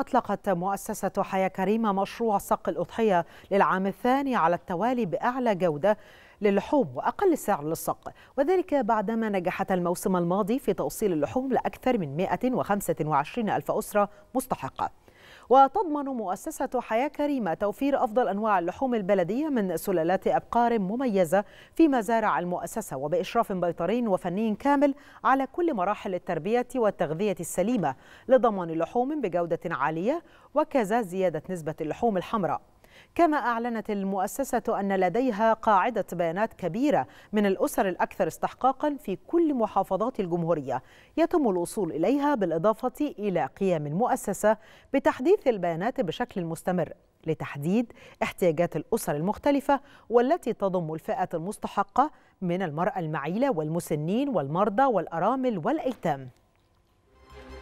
أطلقت مؤسسة حياة كريمة مشروع سق الأضحية للعام الثاني على التوالي بأعلى جودة للحوم وأقل سعر للصق وذلك بعدما نجحت الموسم الماضي في توصيل اللحوم لأكثر من 125 ألف أسرة مستحقة وتضمن مؤسسة حياة كريمة توفير أفضل أنواع اللحوم البلدية من سلالات أبقار مميزة في مزارع المؤسسة وبإشراف بيطري وفني كامل على كل مراحل التربية والتغذية السليمة لضمان لحوم بجودة عالية وكذا زيادة نسبة اللحوم الحمراء كما أعلنت المؤسسة أن لديها قاعدة بيانات كبيرة من الأسر الأكثر استحقاقا في كل محافظات الجمهورية يتم الوصول إليها بالإضافة إلى قيام المؤسسة بتحديث البيانات بشكل مستمر لتحديد احتياجات الأسر المختلفة والتي تضم الفئات المستحقة من المرأة المعيلة والمسنين والمرضى والأرامل والأيتام